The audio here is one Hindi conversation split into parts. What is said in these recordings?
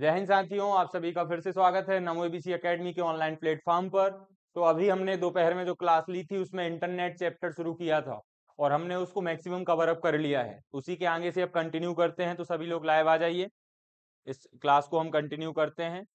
जय हिंद साथियों आप सभी का फिर से स्वागत है नमो एबीसी एकेडमी के ऑनलाइन प्लेटफॉर्म पर तो अभी हमने दोपहर में जो क्लास ली थी उसमें इंटरनेट चैप्टर शुरू किया था और हमने उसको मैक्सिमम कवर अप कर लिया है उसी के आगे से अब कंटिन्यू करते हैं तो सभी लोग लाइव आ जाइए इस क्लास को हम कंटिन्यू करते हैं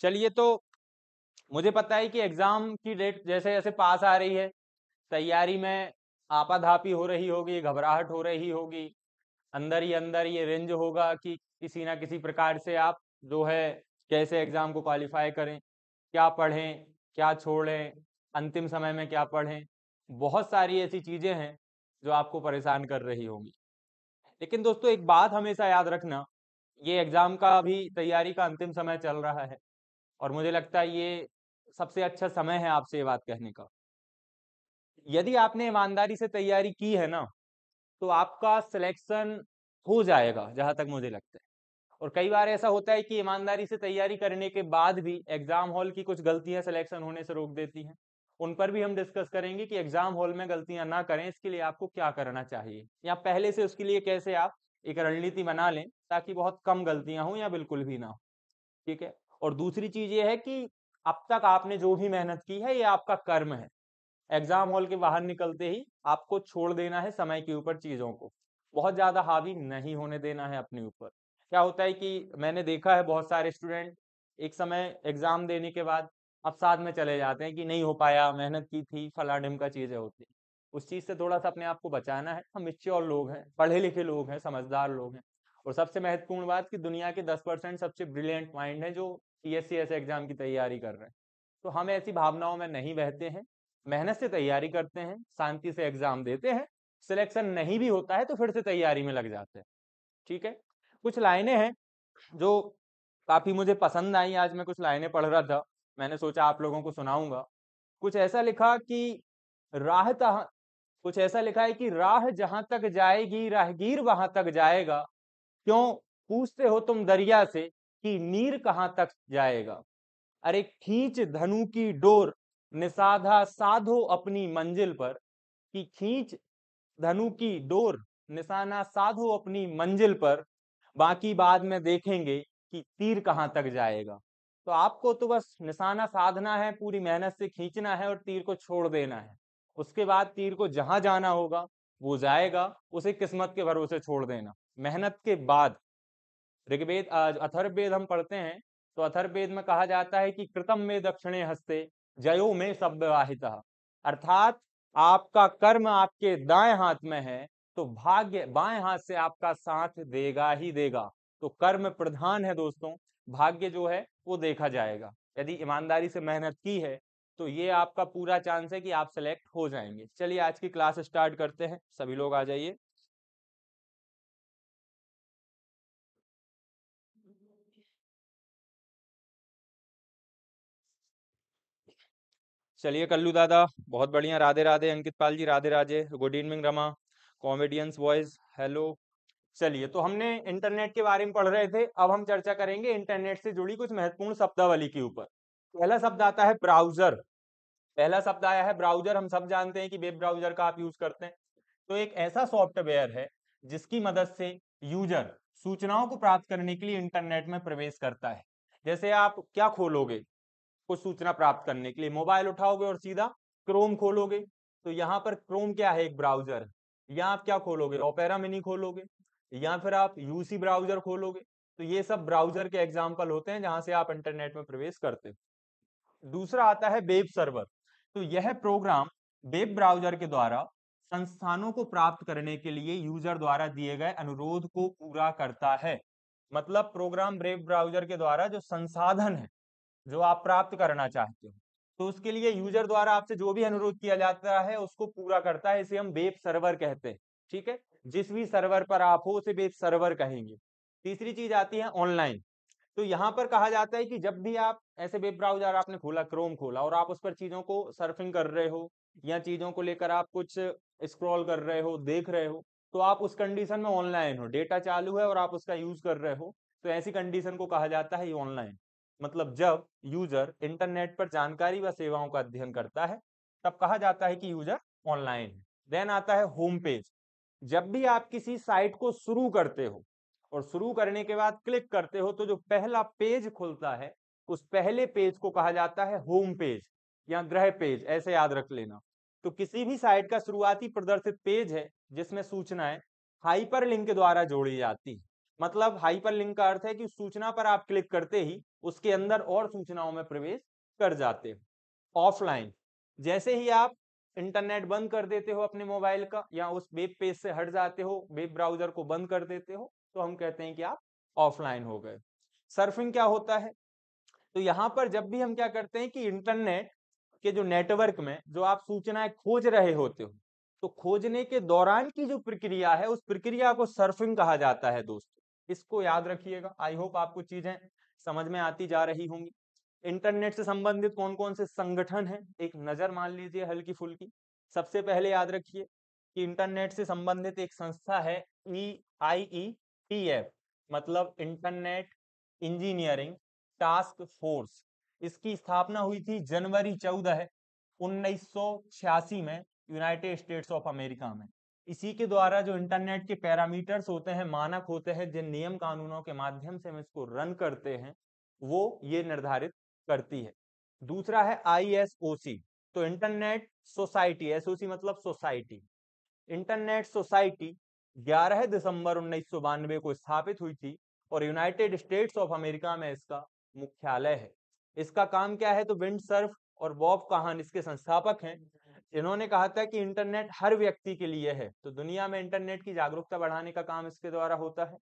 चलिए तो मुझे पता है कि एग्जाम की डेट जैसे जैसे पास आ रही है तैयारी में आपाधापी हो रही होगी घबराहट हो रही होगी अंदर ही अंदर ये रेंज होगा कि किसी ना किसी प्रकार से आप जो है कैसे एग्जाम को क्वालिफाई करें क्या पढ़ें क्या छोड़ें अंतिम समय में क्या पढ़ें बहुत सारी ऐसी चीजें हैं जो आपको परेशान कर रही होगी लेकिन दोस्तों एक बात हमेशा याद रखना ये एग्जाम का अभी तैयारी का अंतिम समय चल रहा है और मुझे लगता है ये सबसे अच्छा समय है आपसे ये बात कहने का यदि आपने ईमानदारी से तैयारी की है ना तो आपका सिलेक्शन हो जाएगा जहां तक मुझे लगता है और कई बार ऐसा होता है कि ईमानदारी से तैयारी करने के बाद भी एग्जाम हॉल की कुछ गलतियां सिलेक्शन होने से रोक देती हैं उन पर भी हम डिस्कस करेंगे कि एग्जाम हॉल में गलतियां ना करें इसके लिए आपको क्या करना चाहिए या पहले से उसके लिए कैसे आप एक रणनीति बना लें ताकि बहुत कम गलतियां हों या बिल्कुल भी ना हो ठीक है और दूसरी चीज ये है कि अब तक आपने जो भी मेहनत की है ये आपका कर्म है एग्जाम हॉल के बाहर निकलते ही आपको छोड़ देना है समय के ऊपर चीजों को बहुत ज्यादा हावी नहीं होने देना है अपने ऊपर क्या होता है कि मैंने देखा है बहुत सारे स्टूडेंट एक समय एग्जाम देने के बाद अब साथ में चले जाते हैं कि नहीं हो पाया मेहनत की थी फला का चीजें होती उस चीज से थोड़ा सा अपने आप को बचाना है हम और लोग हैं पढ़े लिखे लोग हैं समझदार लोग हैं और सबसे महत्वपूर्ण बात कि दुनिया के दस परसेंट सबसे ब्रिलियंट माइंड है जो ऐसे एग्जाम की तैयारी कर रहे हैं तो हम ऐसी भावनाओं में नहीं बहते हैं मेहनत से तैयारी करते हैं शांति से एग्जाम देते हैं सिलेक्शन नहीं भी होता है तो फिर से तैयारी में लग जाते हैं ठीक है कुछ लाइनें हैं जो काफी मुझे पसंद आई आज मैं कुछ लाइनें पढ़ रहा था मैंने सोचा आप लोगों को सुनाऊंगा कुछ ऐसा लिखा कि राह कुछ ऐसा लिखा है कि राह जहां तक जाएगी राहगीर वहां तक जाएगा क्यों पूछते हो तुम दरिया से कि नीर कहाँ तक जाएगा अरे खींच धनु की डोर निसाधा साधो अपनी मंजिल पर कि खींच धनु की डोर निशाना साधो अपनी मंजिल पर बाकी बाद में देखेंगे कि तीर कहाँ तक जाएगा तो आपको तो बस निशाना साधना है पूरी मेहनत से खींचना है और तीर को छोड़ देना है उसके बाद तीर को जहां जाना होगा वो जाएगा उसे किस्मत के भरोसे छोड़ देना मेहनत के बाद ऋग्वेद अथर्वेद हम पढ़ते हैं तो अथर्वेद में कहा जाता है कि कृतम में दक्षिणे हस्ते जयो में सब अर्थात आपका कर्म आपके दाएं हाथ में है तो भाग्य बाएं हाथ से आपका साथ देगा ही देगा तो कर्म प्रधान है दोस्तों भाग्य जो है वो देखा जाएगा यदि ईमानदारी से मेहनत की है तो ये आपका पूरा चांस है कि आप सेलेक्ट हो जाएंगे चलिए आज की क्लास स्टार्ट करते हैं सभी लोग आ जाइए चलिए कल्लू दादा बहुत बढ़िया Radhe Radhe Ankit Pal ji Radhe Radhe good evening Rama comedians voice hello चलिए तो हमने इंटरनेट के बारे में पढ़ रहे थे अब हम चर्चा करेंगे इंटरनेट से जुड़ी कुछ महत्वपूर्ण शब्दावली के ऊपर पहला शब्द आता है ब्राउजर पहला शब्द आया है ब्राउजर हम सब जानते हैं कि वेब ब्राउजर का आप यूज करते हैं तो एक ऐसा सॉफ्टवेयर है जिसकी मदद से यूजर सूचनाओं को प्राप्त करने के लिए इंटरनेट में प्रवेश करता है जैसे आप क्या खोलोगे कुछ सूचना प्राप्त करने के लिए मोबाइल उठाओगे और सीधा क्रोम खोलोगे तो यहाँ पर क्रोम क्या है एक ब्राउजर या आप क्या खोलोगे ओपेरा मिनी खोलोगे या फिर आप यूसी ब्राउजर खोलोगे तो ये सब ब्राउजर के एग्जाम्पल होते हैं जहां से आप इंटरनेट में प्रवेश करते हो दूसरा आता है वेब सर्वर तो यह प्रोग्राम वेब ब्राउजर के द्वारा संस्थानों को प्राप्त करने के लिए यूजर द्वारा दिए गए अनुरोध को पूरा करता है मतलब प्रोग्राम वेब ब्राउजर के द्वारा जो संसाधन है जो आप प्राप्त करना चाहते हो तो उसके लिए यूजर हम्म। द्वारा आपसे जो भी अनुरोध किया जाता है उसको पूरा करता है इसे हम वेब सर्वर कहते हैं ठीक है जिस भी सर्वर पर आप हो उसे वेब सर्वर कहेंगे तीसरी चीज आती है ऑनलाइन तो यहाँ पर कहा जाता है कि जब भी आप ऐसे वेब ब्राउजर आपने खोला क्रोम खोला और आप उस पर चीजों को सर्फिंग कर रहे हो या चीजों को लेकर आप कुछ स्क्रॉल कर रहे हो देख रहे हो तो आप उस कंडीशन में ऑनलाइन हो डेटा चालू है और आप उसका यूज कर रहे हो तो ऐसी कंडीशन को कहा जाता है ये ऑनलाइन मतलब जब यूजर इंटरनेट पर जानकारी व सेवाओं का अध्ययन करता है तब कहा जाता है कि यूजर ऑनलाइन है देन आता है होम पेज जब भी आप किसी साइट को शुरू करते हो और शुरू करने के बाद क्लिक करते हो तो जो पहला पेज खुलता है उस पहले पेज को कहा जाता है होम पेज या ग्रह पेज ऐसे याद रख लेना तो किसी भी साइट का शुरुआती प्रदर्शित पेज है जिसमें सूचनाएं हाइपरलिंक के द्वारा जोड़ी जाती है मतलब हाइपरलिंक का अर्थ है कि सूचना पर आप क्लिक करते ही उसके अंदर और सूचनाओं में प्रवेश कर जाते हो ऑफलाइन जैसे ही आप इंटरनेट बंद कर देते हो अपने मोबाइल का या उस वेब पेज से हट जाते हो वेब ब्राउजर को बंद कर देते हो तो हम कहते हैं कि आप ऑफलाइन हो गए सर्फिंग क्या होता है तो यहाँ पर जब भी हम क्या करते हैं कि इंटरनेट के जो नेटवर्क में जो आप सूचनाएं खोज रहे होते हो तो खोजने के दौरान की जो प्रक्रिया है उस प्रक्रिया को सर्फिंग कहा जाता है दोस्तों इसको याद रखिएगा आई होप आपको चीजें समझ में आती जा रही होंगी इंटरनेट से संबंधित कौन कौन से संगठन हैं एक नजर मान लीजिए हल्की फुल्की सबसे पहले याद रखिए कि इंटरनेट से संबंधित एक संस्था है E I E T F मतलब इंटरनेट इंजीनियरिंग टास्क फोर्स इसकी स्थापना हुई थी जनवरी चौदह उन्नीस में यूनाइटेड स्टेट्स ऑफ अमेरिका में इसी के द्वारा जो इंटरनेट के पैरामीटर्स होते हैं मानक होते हैं जिन नियम कानूनों के माध्यम से हम इसको रन करते हैं वो ये निर्धारित करती है दूसरा है आईएसओसी तो इंटरनेट सोसाइटी एसओसी मतलब सोसाइटी इंटरनेट सोसाइटी 11 दिसंबर उन्नीस को स्थापित हुई थी और यूनाइटेड स्टेट्स ऑफ अमेरिका में इसका मुख्यालय है इसका काम क्या है तो विंड सर्फ और बॉब कहान इसके संस्थापक हैं इन्होंने कहा था कि इंटरनेट हर व्यक्ति के लिए है तो दुनिया में इंटरनेट की जागरूकता बढ़ाने का काम इसके द्वारा होता है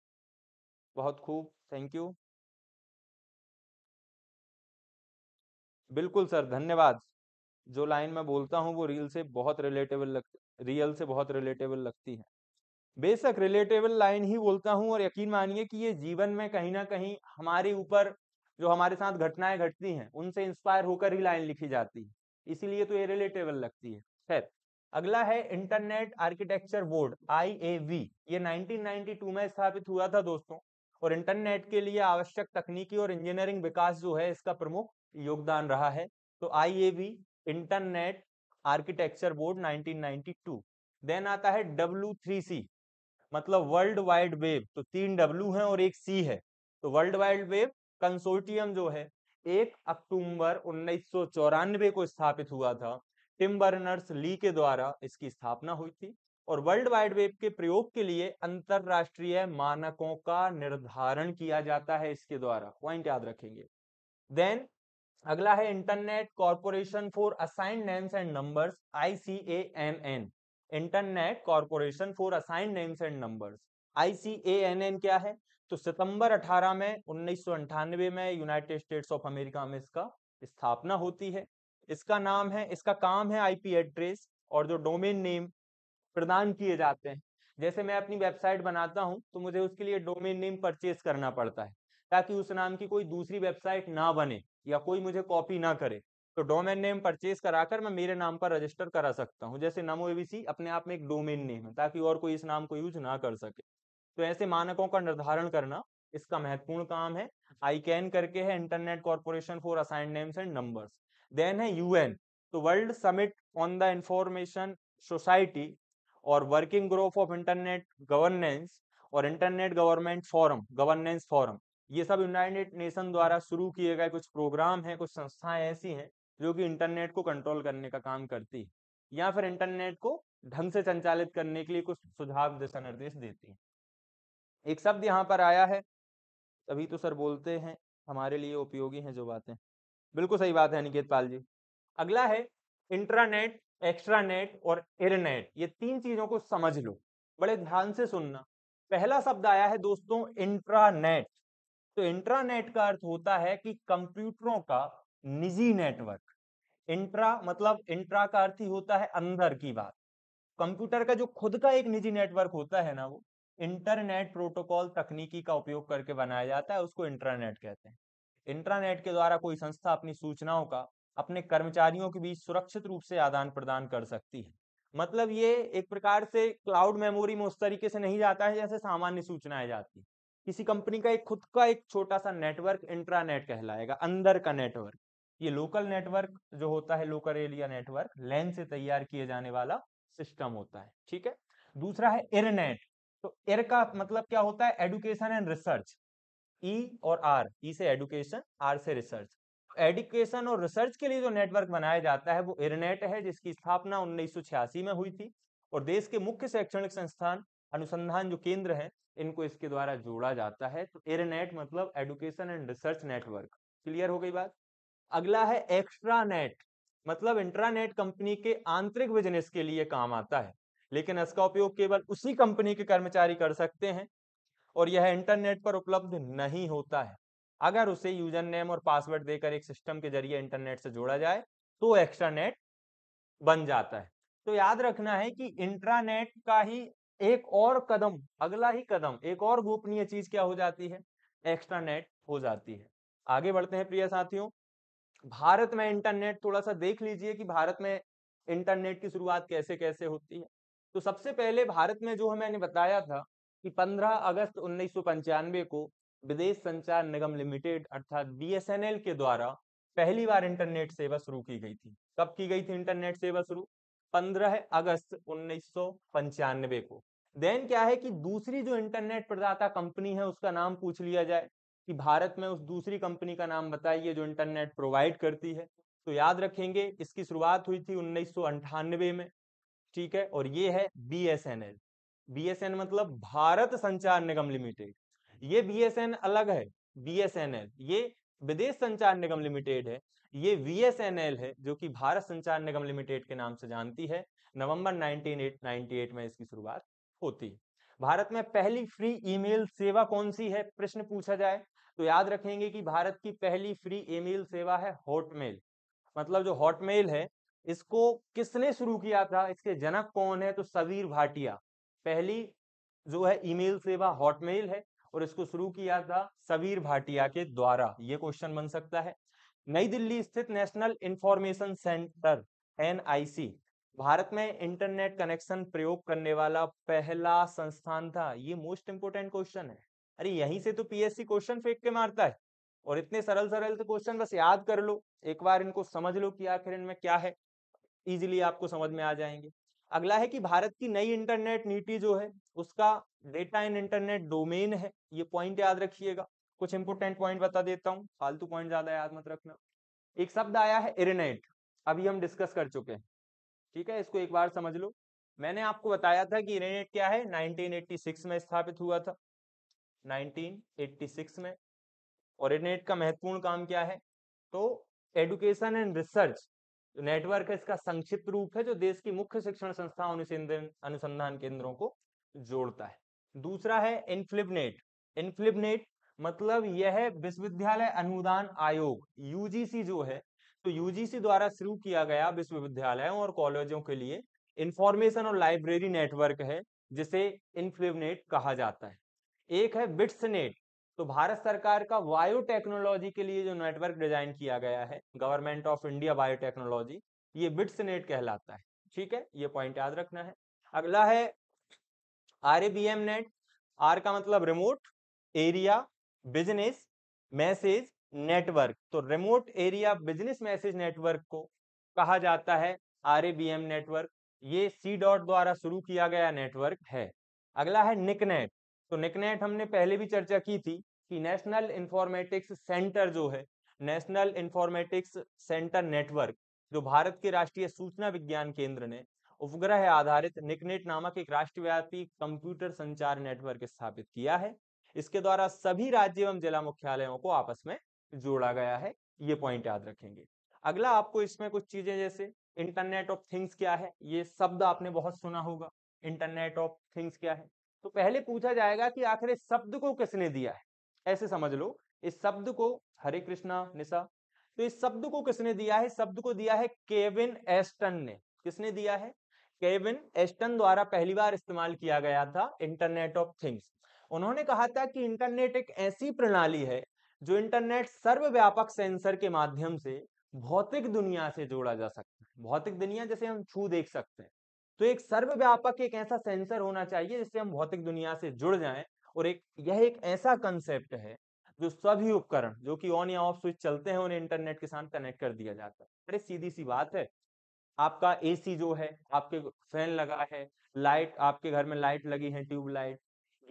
बहुत खूब थैंक यू बिल्कुल सर धन्यवाद जो लाइन मैं बोलता हूँ वो रील से बहुत रिलेटेबल लग रियल से बहुत रिलेटेबल लगती है बेशक रिलेटेबल लाइन ही बोलता हूँ और यकीन मानिए कि ये जीवन में कहीं ना कहीं हमारे ऊपर जो हमारे साथ घटनाएं घटती हैं उनसे इंस्पायर होकर ही लाइन लिखी जाती है इसीलिए तो ये रिलेटेबल लगती है खैर अगला है इंटरनेट आर्किटेक्चर बोर्ड आईएवी ये 1992 में स्थापित हुआ था दोस्तों और इंटरनेट के लिए आवश्यक तकनीकी और इंजीनियरिंग विकास जो है इसका प्रमुख योगदान रहा है तो IAB internet architecture board 1992 then आता है W3C मतलब वर्ल्ड वाइड वेब तो तीन डब्ल्यू है और एक सी है तो वर्ल्ड वाइड वेब कंसोर्टियम जो है एक अक्टूबर उन्नीस को स्थापित हुआ था टिम बर्नर्स ली के द्वारा इसकी स्थापना हुई थी और वर्ल्ड वाइड वेब के प्रयोग के लिए अंतरराष्ट्रीय मानकों का निर्धारण किया जाता है इसके द्वारा पॉइंट याद रखेंगे देन अगला है internet corporation for assign names and numbers ICANN internet corporation for assign names and numbers ICANN क्या है तो सितंबर 18 में उन्नीस में यूनाइटेड स्टेट्स ऑफ अमेरिका में इसका स्थापना होती है इसका नाम है इसका काम है आईपी एड्रेस और जो डोमेन नेम प्रदान किए जाते हैं जैसे मैं अपनी वेबसाइट बनाता हूं तो मुझे उसके लिए डोमेन नेम परचेज करना पड़ता है ताकि उस नाम की कोई दूसरी वेबसाइट ना बने या कोई मुझे कॉपी ना करे तो डोमेन नेम परचेज कराकर मैं मेरे नाम पर रजिस्टर करा सकता हूँ जैसे नमो एवीसी अपने आप में एक डोमेन नेम है ताकि और कोई इस नाम को यूज ना कर सके तो ऐसे मानकों का निर्धारण करना इसका महत्वपूर्ण काम है आई कैन करके है internet corporation for assign names and numbers then है यूएन तो world summit on the information society और working group of internet governance और internet government forum governance forum ये सब यूनाइटेड नेशन द्वारा शुरू किए गए कुछ प्रोग्राम हैं कुछ संस्थाएं ऐसी हैं जो कि इंटरनेट को कंट्रोल करने का काम करती है या फिर इंटरनेट को ढंग से संचालित करने के लिए कुछ सुझाव दिशा निर्देश देती है एक शब्द यहाँ पर आया है तभी तो सर बोलते हैं हमारे लिए उपयोगी हैं जो बातें बिल्कुल सही बात है अनिकेत पाल जी अगला है इंट्रानेट एक्स्ट्रानेट और इरनेट ये तीन चीजों को समझ लो बड़े ध्यान से सुनना पहला शब्द आया है दोस्तों इंट्रानेट तो इंट्रानेट का अर्थ होता है कि कंप्यूटरों का निजी नेटवर्क इंट्रा मतलब इंट्रा का अर्थ ही होता है अंदर की बात कंप्यूटर का जो खुद का एक निजी नेटवर्क होता है ना वो इंटरनेट प्रोटोकॉल तकनीकी का उपयोग करके बनाया जाता है उसको इंटरनेट कहते हैं इंटरनेट के द्वारा कोई संस्था अपनी सूचनाओं का अपने कर्मचारियों के बीच सुरक्षित रूप से आदान प्रदान कर सकती है मतलब ये एक प्रकार से क्लाउड मेमोरी में उस तरीके से नहीं जाता है जैसे सामान्य सूचनाएं जाती है किसी कंपनी का एक खुद का एक छोटा सा नेटवर्क इंट्रानेट कहलाएगा अंदर का नेटवर्क ये लोकल नेटवर्क जो होता है लोकल एरिया नेटवर्क लैन से तैयार किए जाने वाला सिस्टम होता है ठीक है दूसरा है इरनेट तो एर का मतलब क्या होता है एडुकेशन एंड रिसर्च ई और आर ई e से एडुकेशन आर से रिसर्च एडुकेशन तो और रिसर्च के लिए जो नेटवर्क बनाया जाता है वो इरनेट है जिसकी स्थापना उन्नीस में हुई थी और देश के मुख्य शैक्षणिक संस्थान अनुसंधान जो केंद्र हैं इनको इसके द्वारा जोड़ा जाता है तो इरनेट मतलब education and research network clear हो गई बात अगला है एक्स्ट्रा नेट मतलब इंट्रानेट कंपनी के आंतरिक बिजनेस के लिए काम आता है लेकिन इसका उपयोग केवल उसी कंपनी के कर्मचारी कर सकते हैं और यह इंटरनेट पर उपलब्ध नहीं होता है अगर उसे यूजर नेम और पासवर्ड देकर एक सिस्टम के जरिए इंटरनेट से जोड़ा जाए तो एक्स्ट्रानेट बन जाता है तो याद रखना है कि इंट्रानेट का ही एक और कदम अगला ही कदम एक और गोपनीय चीज क्या हो जाती है एक्स्ट्रानेट हो जाती है आगे बढ़ते हैं प्रिय साथियों भारत में इंटरनेट थोड़ा सा देख लीजिए कि भारत में इंटरनेट की शुरुआत कैसे कैसे होती है तो सबसे पहले भारत में जो मैंने बताया था कि 15 अगस्त उन्नीस को विदेश संचार निगम लिमिटेड अर्थात बीएसएनएल के द्वारा पहली बार इंटरनेट सेवा शुरू की गई थी कब की गई थी इंटरनेट सेवा शुरू 15 अगस्त उन्नीस को देन क्या है कि दूसरी जो इंटरनेट प्रदाता कंपनी है उसका नाम पूछ लिया जाए कि भारत में उस दूसरी कंपनी का नाम बताइए जो इंटरनेट प्रोवाइड करती है तो याद रखेंगे इसकी शुरुआत हुई थी उन्नीस में ठीक है और ये है B S N L B S N मतलब भारत संचार निगम लिमिटेड ये बी एस एन अलग है बी एस एन एल ये विदेश संचार निगम लिमिटेड है ये वीएसएनएल है जो कि भारत संचार निगम लिमिटेड के नाम से जानती है नवंबर 1998 में इसकी शुरुआत होती है भारत में पहली फ्री ईमेल सेवा कौन सी है प्रश्न पूछा जाए तो याद रखेंगे कि भारत की पहली फ्री ईमेल सेवा है हॉटमेल मतलब जो हॉटमेल है इसको किसने शुरू किया था इसके जनक कौन है तो सवीर भाटिया पहली जो है ईमेल सेवा हॉटमेल है और इसको शुरू किया था सवीर भाटिया के द्वारा ये क्वेश्चन बन सकता है नई दिल्ली स्थित national information centre NIC Bharat में इंटरनेट कनेक्शन प्रयोग करने वाला पहला संस्थान था ये मोस्ट इंपोर्टेंट क्वेश्चन है अरे यहीं से तो पीएससी क्वेश्चन फेंक के मारता है और इतने सरल सरल से क्वेश्चन बस याद कर लो एक बार इनको समझ लो कि आखिर इनमें क्या है इजीली आपको समझ में आ जाएंगे अगला है कि भारत की नई इंटरनेट नीति जो है उसका डेटा एंड इंटरनेट डोमेन है ये पॉइंट याद रखिएगा कुछ इंपोर्टेंट पॉइंट बता देता हूँ फालतू पॉइंट ज्यादा याद मत रखना एक शब्द आया है इरेनेट अभी हम डिस्कस कर चुके हैं ठीक है इसको एक बार समझ लो मैंने आपको बताया था कि इरेनेट क्या है नाइनटीन में स्थापित हुआ था 1986 में और इरेनेट का महत्वपूर्ण काम क्या है तो एडुकेशन एंड रिसर्च नेटवर्क है इसका संक्षिप्त रूप है जो देश की मुख्य शिक्षण संस्थाओं अनुसंधान केंद्रों को जोड़ता है दूसरा है इनफ्लिबनेट इनफ्लिबनेट मतलब यह विश्वविद्यालय अनुदान आयोग यूजीसी जो है तो यूजीसी द्वारा शुरू किया गया विश्वविद्यालयों और कॉलेजों के लिए इंफॉर्मेशन और लाइब्रेरी नेटवर्क है जिसे इनफ्लिबनेट कहा जाता है एक है बिट्सनेट तो भारत सरकार का बायोटेक्नोलॉजी के लिए जो नेटवर्क डिजाइन किया गया है गवर्नमेंट ऑफ इंडिया बायोटेक्नोलॉजी ये बिट्स नेट कहलाता है ठीक है ये पॉइंट याद रखना है अगला है आर नेट आर का मतलब remote area business message network तो remote area business message network को कहा जाता है आर नेटवर्क ये सी डॉट द्वारा शुरू किया गया नेटवर्क है अगला है निकनेट तो निकनेट हमने पहले भी चर्चा की थी कि नेशनल इंफॉर्मेटिक्स सेंटर जो है नेशनल इंफॉर्मेटिक्स सेंटर नेटवर्क जो भारत के राष्ट्रीय सूचना विज्ञान केंद्र ने उपग्रह आधारित निकनेट नामक एक राष्ट्रव्यापी कंप्यूटर संचार नेटवर्क स्थापित किया है इसके द्वारा सभी राज्य एवं जिला मुख्यालयों को आपस में जोड़ा गया है ये पॉइंट याद रखेंगे अगला आपको इसमें कुछ चीजें जैसे इंटरनेट ऑफ थिंग्स क्या है ये शब्द आपने बहुत सुना होगा इंटरनेट ऑफ थिंग्स क्या है तो पहले पूछा जाएगा कि आखिर इस शब्द को किसने दिया है ऐसे समझ लो इस शब्द को हरे कृष्णा निशा तो इस शब्द को किसने दिया है शब्द को दिया है केविन एस्टन ने किसने दिया है केविन एस्टन द्वारा पहली बार इस्तेमाल किया गया था इंटरनेट ऑफ थिंग्स उन्होंने कहा था कि इंटरनेट एक ऐसी प्रणाली है जो इंटरनेट सर्वव्यापक सेंसर के माध्यम से भौतिक दुनिया से जोड़ा जा सकता है भौतिक दुनिया जैसे हम छू देख सकते हैं तो एक सर्वव्यापक एक ऐसा सेंसर होना चाहिए जिससे हम भौतिक दुनिया से जुड़ जाएं और एक यह एक ऐसा कंसेप्ट है जो सभी उपकरण जो कि ऑन या ऑफ स्विच चलते हैं उन्हें इंटरनेट के साथ कनेक्ट कर दिया जाता है अरे सीधी सी बात है आपका एसी जो है आपके फैन लगा है लाइट आपके घर में लाइट लगी है ट्यूबलाइट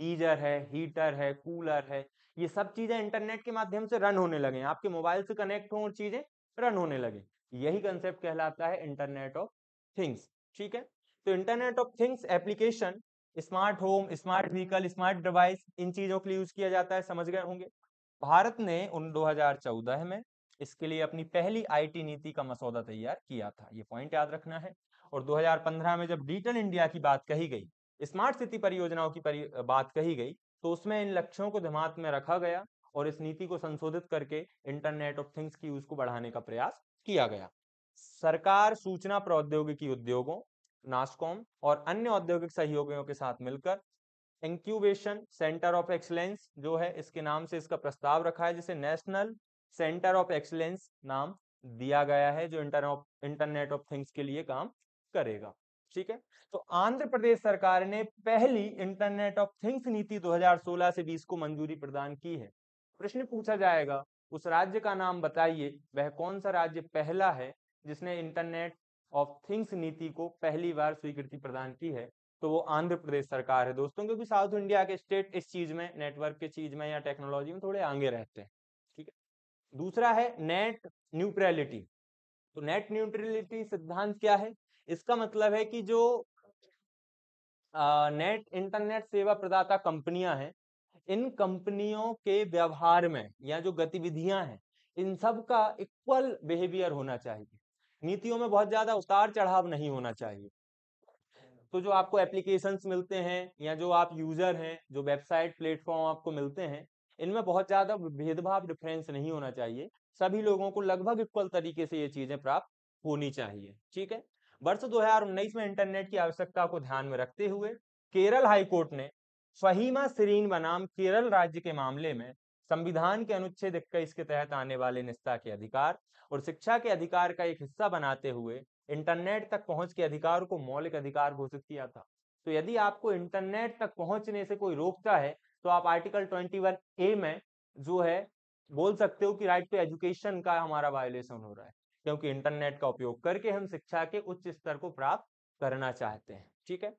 गीजर है हीटर है कूलर है ये सब चीजें इंटरनेट के माध्यम से रन होने लगे आपके मोबाइल से कनेक्ट हो और चीजें रन होने लगे यही कंसेप्ट कहलाता है इंटरनेट ऑफ थिंग्स ठीक है तो internet of things application smart home smart vehicle smart device इन चीजों के लिए यूज किया जाता है समझ गए होंगे भारत ने उन 2014 में इसके लिए अपनी पहली आईटी नीति का मसौदा तैयार किया था ये पॉइंट याद रखना है और 2015 में जब डिजिटल इंडिया की बात कही गई स्मार्ट सिटी परियोजनाओं की बात कही गई तो उसमें इन लक्ष्यों को दिमाग में रखा गया और इस नीति को संशोधित करके इंटरनेट ऑफ थिंग्स की यूज को बढ़ाने का प्रयास किया गया सरकार सूचना प्रौद्योगिकी उद्योगों नास्कॉम और अन्य औद्योगिक सहयोगियों के साथ मिलकर इंक्यूबेशन सेंटर ऑफ एक्सलेंस जो है इसके नाम से इसका प्रस्ताव रखा है जिसे नेशनल सेंटर ऑफ एक्सलेंस नाम दिया गया है जो इंटरनेट ऑफ थिंग्स के लिए काम करेगा ठीक है तो आंध्र प्रदेश सरकार ने पहली इंटरनेट ऑफ थिंग्स नीति 2016 से 20 को मंजूरी प्रदान की है प्रश्न पूछा जाएगा उस राज्य का नाम बताइए वह कौन सा राज्य पहला है जिसने इंटरनेट ऑफ थिंग्स नीति को पहली बार स्वीकृति प्रदान की है तो वो आंध्र प्रदेश सरकार है दोस्तों क्योंकि साउथ इंडिया के स्टेट इस चीज में नेटवर्क के चीज में या टेक्नोलॉजी में थोड़े आगे रहते हैं ठीक है दूसरा है नेट न्यूट्रलिटी तो नेट न्यूट्रलिटी सिद्धांत क्या है इसका मतलब है कि जो नेट इंटरनेट सेवा प्रदाता कंपनियां हैं इन कंपनियों के व्यवहार में या जो गतिविधियां हैं इन सब का इक्वल बिहेवियर होना चाहिए नीतियों में बहुत ज्यादा उतार चढ़ाव नहीं होना चाहिए तो जो आपको एप्लीकेशन मिलते हैं या जो आप यूजर हैं जो वेबसाइट प्लेटफॉर्म आपको मिलते हैं इनमें बहुत ज्यादा भेदभाव डिफरेंस नहीं होना चाहिए सभी लोगों को लगभग इक्वल तरीके से ये चीजें प्राप्त होनी चाहिए ठीक है वर्ष उन्नीस में इंटरनेट की आवश्यकता को ध्यान में रखते हुए केरल हाईकोर्ट ने फहीमा सिरीन बनाम केरल राज्य के मामले में संविधान के अनुच्छेद इक्कीस के तहत आने वाले निष्ठा के अधिकार और शिक्षा के अधिकार का एक हिस्सा बनाते हुए इंटरनेट तक पहुंच के अधिकार को मौलिक अधिकार घोषित किया था तो यदि आपको इंटरनेट तक पहुंचने से कोई रोकता है तो आप आर्टिकल ट्वेंटी वन ए में जो है बोल सकते हो कि राइट टू एजुकेशन का हमारा वायोलेशन हो रहा है क्योंकि इंटरनेट का उपयोग करके हम शिक्षा के उच्च स्तर को प्राप्त करना चाहते हैं ठीक है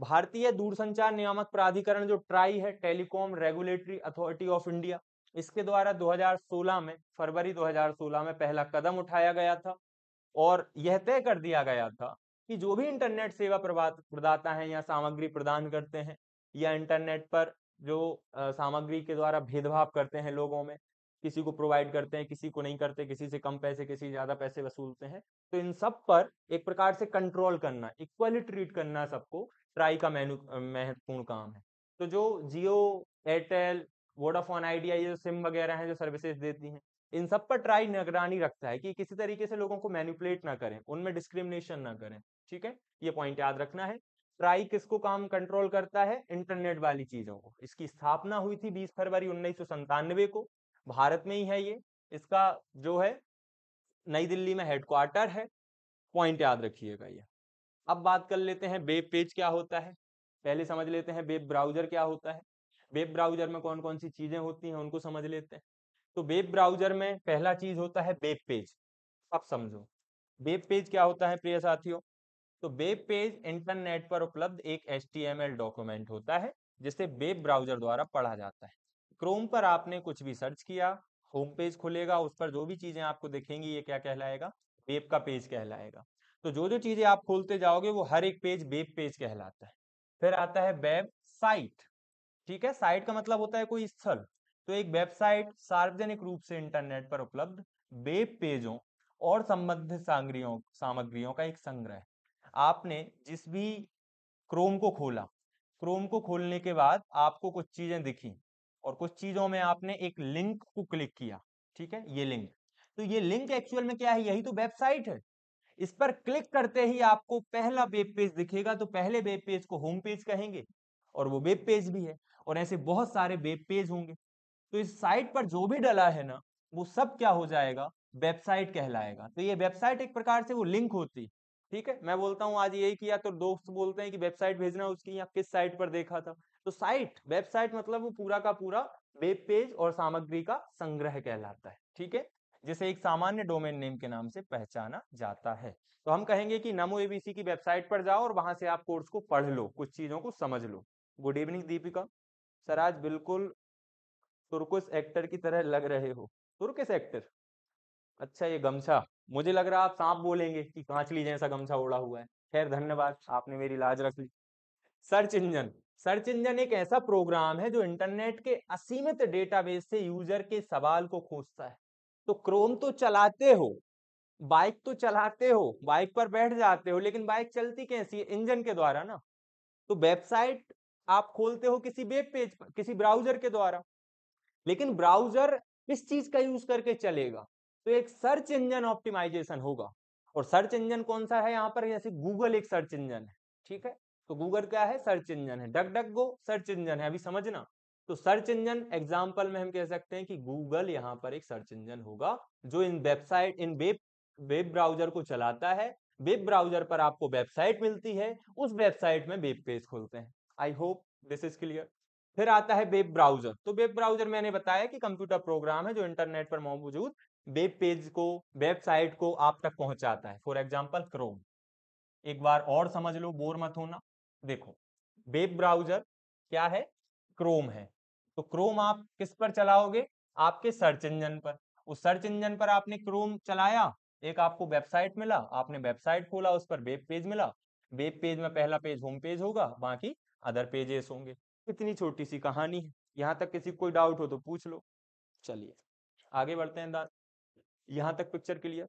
भारतीय दूरसंचार नियामक प्राधिकरण जो ट्राई है telecom regulatory authority of India इसके द्वारा 2016 में फरवरी 2016 में पहला कदम उठाया गया था और यह तय कर दिया गया था कि जो भी इंटरनेट सेवा प्रदाता है या सामग्री प्रदान करते हैं या इंटरनेट पर जो सामग्री के द्वारा भेदभाव करते हैं लोगों में किसी को प्रोवाइड करते हैं किसी को नहीं करते किसी से कम पैसे किसी ज्यादा पैसे वसूलते हैं तो इन सब पर एक प्रकार से कंट्रोल करना इक्वली ट्रीट करना सबको ट्राई का महत्वपूर्ण काम है तो जो जियो एयरटेल वोडाफोन आइडिया ये सिम वगैरह हैं जो सर्विसेज देती हैं इन सब पर ट्राई निगरानी रखता है कि किसी तरीके से लोगों को मैनिपुलेट ना करें उनमें डिस्क्रिमिनेशन ना करें ठीक है ये पॉइंट याद रखना है ट्राई किसको काम कंट्रोल करता है इंटरनेट वाली चीजों को इसकी स्थापना हुई थी 20 फरवरी उन्नीस को भारत में ही है ये इसका जो है नई दिल्ली में हेडक्वार्टर है पॉइंट याद रखिएगा ये अब बात कर लेते हैं वेब पेज क्या होता है पहले समझ लेते हैं वेब ब्राउजर क्या होता है वेब ब्राउजर में कौन कौन सी चीजें होती हैं उनको समझ लेते हैं तो वेब ब्राउजर में पहला चीज होता है वेब पेज अब समझो वेब पेज क्या होता है प्रिय साथियों तो वेब पेज इंटरनेट पर उपलब्ध एक एच डॉक्यूमेंट होता है जिसे वेब ब्राउजर द्वारा पढ़ा जाता है क्रोम पर आपने कुछ भी सर्च किया होम पेज खुलेगा उस पर जो भी चीजें आपको दिखेंगी ये क्या कहलाएगा वेब का पेज कहलाएगा तो जो जो चीजें आप खोलते जाओगे वो हर एक पेज वेब पेज कहलाता है फिर आता है वेब साइट ठीक है साइट का मतलब होता है कोई स्थल तो एक वेबसाइट सार्वजनिक रूप से इंटरनेट पर उपलब्ध वेब पेजों और संबंधित सामग्रियों सामग्रियों का एक संग्रह आपने जिस भी क्रोम को खोला क्रोम को खोलने के बाद आपको कुछ चीजें दिखी और कुछ चीजों में आपने एक लिंक को क्लिक किया ठीक है ये लिंक तो ये लिंक एक्चुअल में क्या है यही तो वेबसाइट है इस पर क्लिक करते ही आपको पहला वेब पेज दिखेगा तो पहले वेब पेज को होम पेज कहेंगे और वो वेब पेज भी है और ऐसे बहुत सारे वेब पेज होंगे तो इस साइट पर जो भी डला है ना वो सब क्या हो जाएगा वेबसाइट कहलाएगा तो ये वेबसाइट एक प्रकार से वो लिंक होती है ठीक है मैं बोलता हूँ आज यही किया तो दोस्त बोलते हैं कि वेबसाइट भेजना उसकी या किस साइट पर देखा था तो साइट वेबसाइट मतलब वो पूरा का पूरा वेब पेज और सामग्री का संग्रह कहलाता है ठीक है जिसे एक सामान्य डोमेन नेम के नाम से पहचाना जाता है तो हम कहेंगे कि नमो एबीसी की वेबसाइट पर जाओ और वहां से आप कोर्स को पढ़ लो कुछ चीजों को समझ लो गुड इवनिंग दीपिका सर आज बिल्कुल तुर्किस एक्टर की तरह लग रहे हो तुर्किस एक्टर अच्छा ये गमछा मुझे लग रहा आप सांप बोलेंगे कि कांचली जैसा गमछा ओढ़ा हुआ है खैर धन्यवाद आपने मेरी लाज रख ली सर्च इंजन सर्च इंजन एक ऐसा प्रोग्राम है जो इंटरनेट के असीमित डेटाबेस से यूजर के सवाल को खोजता है तो क्रोम तो चलाते हो बाइक तो चलाते हो बाइक पर बैठ जाते हो लेकिन बाइक चलती कैसी है इंजन के द्वारा ना तो वेबसाइट आप खोलते हो किसी वेब पेज पर किसी ब्राउजर के द्वारा लेकिन ब्राउजर किस चीज का यूज करके चलेगा तो एक सर्च इंजन ऑप्टिमाइजेशन होगा और सर्च इंजन कौन सा है यहाँ पर जैसे गूगल एक सर्च इंजन है ठीक है तो गूगल क्या है सर्च इंजन है duck duck go search engine है अभी समझना तो सर्च इंजन एग्जाम्पल में हम कह सकते हैं कि गूगल यहाँ पर एक सर्च इंजन होगा जो इन वेबसाइट इन वेब वेब ब्राउजर को चलाता है वेब ब्राउजर पर आपको वेबसाइट मिलती है उस वेबसाइट में वेब पेज खोलते हैं I hope this is clear फिर आता है वेब ब्राउजर तो वेब ब्राउजर मैंने बताया कि कंप्यूटर प्रोग्राम है जो इंटरनेट पर मौजूद वेब पेज को वेबसाइट को आप तक पहुंचाता है फॉर एग्जाम्पल क्रोम एक बार और समझ लो बोर मत होना देखो वेब ब्राउजर क्या है क्रोम है तो क्रोम आप किस पर चलाओगे आपके सर्च इंजन पर उस सर्च इंजन पर आपने क्रोम चलाया एक आपको वेबसाइट मिला आपने वेबसाइट खोला उस पर वेब पेज मिला वेब पेज में पहला पेज होम पेज होगा बाकी अदर पेजेस होंगे इतनी छोटी सी कहानी है यहाँ तक किसी कोई डाउट हो तो पूछ लो चलिए आगे बढ़ते हैं दाद यहाँ तक पिक्चर क्लियर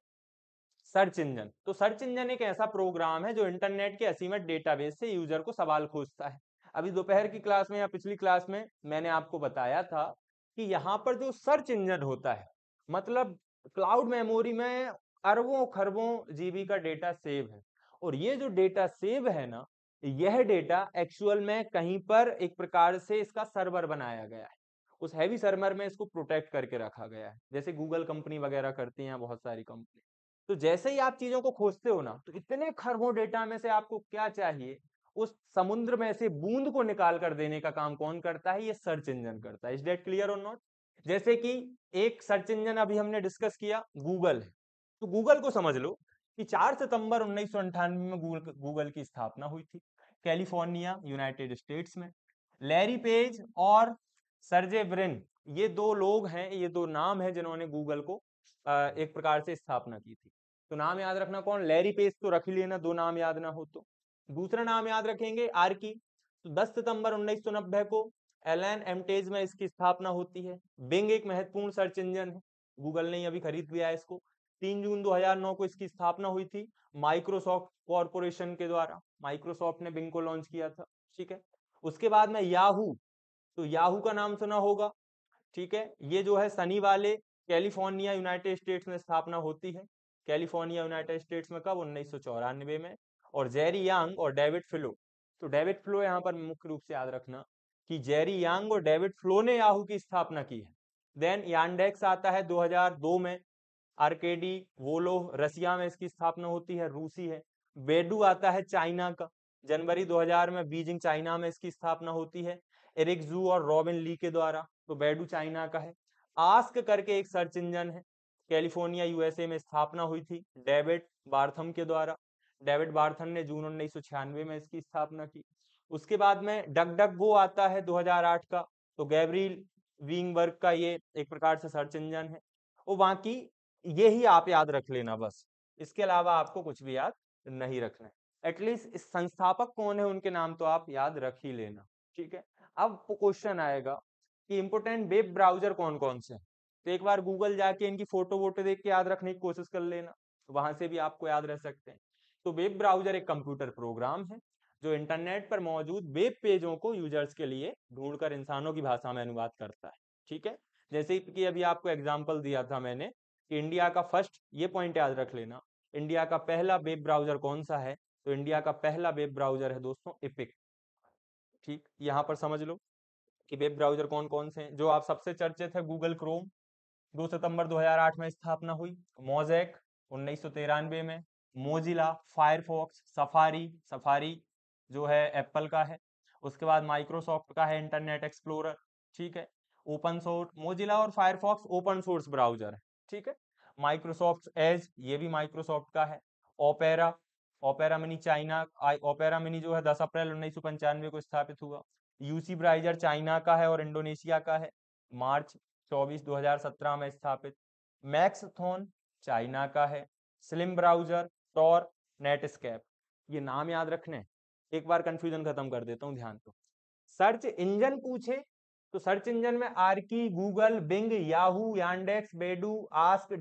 सर्च इंजन तो सर्च इंजन एक ऐसा प्रोग्राम है जो इंटरनेट के असीमित डेटाबेस से यूजर को सवाल खोजता है अभी दोपहर की क्लास में या पिछली क्लास में मैंने आपको बताया था कि यहाँ पर जो सर्च इंजन होता है मतलब क्लाउड मेमोरी में अरबों खरबों जीबी का डेटा सेव है और ये जो डेटा सेव है ना यह डेटा एक्चुअल में कहीं पर एक प्रकार से इसका सर्वर बनाया गया है उस हैवी सर्वर में इसको प्रोटेक्ट करके रखा गया है जैसे गूगल कंपनी वगैरह करती हैं बहुत सारी कंपनी तो जैसे ही आप चीजों को खोजते हो ना तो इतने खरबों डेटा में से आपको क्या चाहिए उस समुद्र में से बूंद को निकाल कर देने का काम कौन करता है ये सर्च इंजन करता है इज डेट क्लियर और नॉट जैसे कि एक सर्च इंजन अभी हमने डिस्कस किया गूगल है तो गूगल को समझ लो कि 4 सितंबर उन्नीस में गूगल गूगल की स्थापना हुई थी कैलिफोर्निया यूनाइटेड स्टेट्स में लैरी पेज और सरजे ब्रिन ये दो लोग हैं ये दो नाम हैं जिन्होंने गूगल को एक प्रकार से स्थापना की थी तो नाम याद रखना कौन लैरी पेज तो रख ही लेना दो नाम याद ना हो तो दूसरा नाम याद रखेंगे आर की तो 10 सितंबर 1990 को एल एन एमटेज में इसकी स्थापना होती है बिंग एक महत्वपूर्ण सर्च इंजन है गूगल ने अभी खरीद लिया है इसको तीन जून 2009 को इसकी स्थापना हुई थी माइक्रोसॉफ्ट कॉरपोरेशन के द्वारा माइक्रोसॉफ्ट ने बिंग को लॉन्च किया था ठीक है उसके बाद में याहू तो याहू का नाम सुना होगा ठीक है ये जो है सनी वाले कैलिफोर्निया यूनाइटेड स्टेट्स में स्थापना होती है कैलिफोर्निया यूनाइटेड स्टेट्स में कब उन्नीस में और जेरी यांग और डेविड फ्लो तो डेविड फ्लो यहाँ पर मुख्य रूप से याद रखना कि जेरी यांग और डेविड फ्लो ने याहू की स्थापना की है देन यानडेक्स आता है 2002 में आरकेडी वोलो रसिया में इसकी स्थापना होती है रूसी है बेडू आता है चाइना का जनवरी 2000 में बीजिंग चाइना में इसकी स्थापना होती है एरिक जू और रॉबिन ली के द्वारा तो बेडू चाइना का है आस्क करके एक सर्च इंजन है कैलिफोर्निया यूएसए में स्थापना हुई थी डेविड बार्थम के द्वारा डेविड बार्थन ने जून उन्नीस में इसकी स्थापना की उसके बाद में डग डक गो आता है 2008 का तो गैब्रियल विंगबर्ग का ये एक प्रकार से सर्च इंजन है और बाकी ये ही आप याद रख लेना बस इसके अलावा आपको कुछ भी याद नहीं रखना है एटलीस्ट संस्थापक कौन है उनके नाम तो आप याद रख ही लेना ठीक है अब क्वेश्चन आएगा कि इम्पोर्टेंट वेब ब्राउजर कौन कौन से हैं तो एक बार गूगल जाके इनकी फोटो वोटो देख के याद रखने की कोशिश कर लेना तो वहां से भी आपको याद रह सकते हैं तो वेब ब्राउजर एक कंप्यूटर प्रोग्राम है जो इंटरनेट पर मौजूद वेब पेजों को यूजर्स के लिए ढूंढकर इंसानों की भाषा में अनुवाद करता है ठीक है जैसे कि अभी आपको एग्जाम्पल दिया था मैंने कि इंडिया का फर्स्ट ये पॉइंट याद रख लेना इंडिया का पहला वेब ब्राउजर कौन सा है तो इंडिया का पहला वेब ब्राउजर है दोस्तों इपिक ठीक यहाँ पर समझ लो कि वेब ब्राउजर कौन कौन से हैं जो आप सबसे चर्चित है गूगल क्रोम 2 सितंबर 2008 में स्थापना हुई मोजेक उन्नीस में मोजिला फायरफॉक्स सफारी सफारी जो है एप्पल का है उसके बाद माइक्रोसॉफ्ट का है इंटरनेट एक्सप्लोरर ठीक है ओपन सोर्स मोजिला और फायरफॉक्स ओपन सोर्स ब्राउजर है ठीक है माइक्रोसॉफ्ट एज ये भी माइक्रोसॉफ्ट का है Opera Opera Mini China Opera Mini जो है दस अप्रैल उन्नीस सौ पंचानवे को स्थापित हुआ यूसी ब्राइजर चाइना का है और इंडोनेशिया का है मार्च चौबीस दो हजार सत्रह में स्थापित मैक्सथोन चाइना का है स्लिम ब्राउजर स्टोर नेटस्केप ये नाम याद रखने एक बार कंफ्यूजन खत्म कर देता हूँ ध्यान तो सर्च इंजन पूछे तो सर्च इंजन में Archie Google Bing Yahoo Yandex Baidu Ask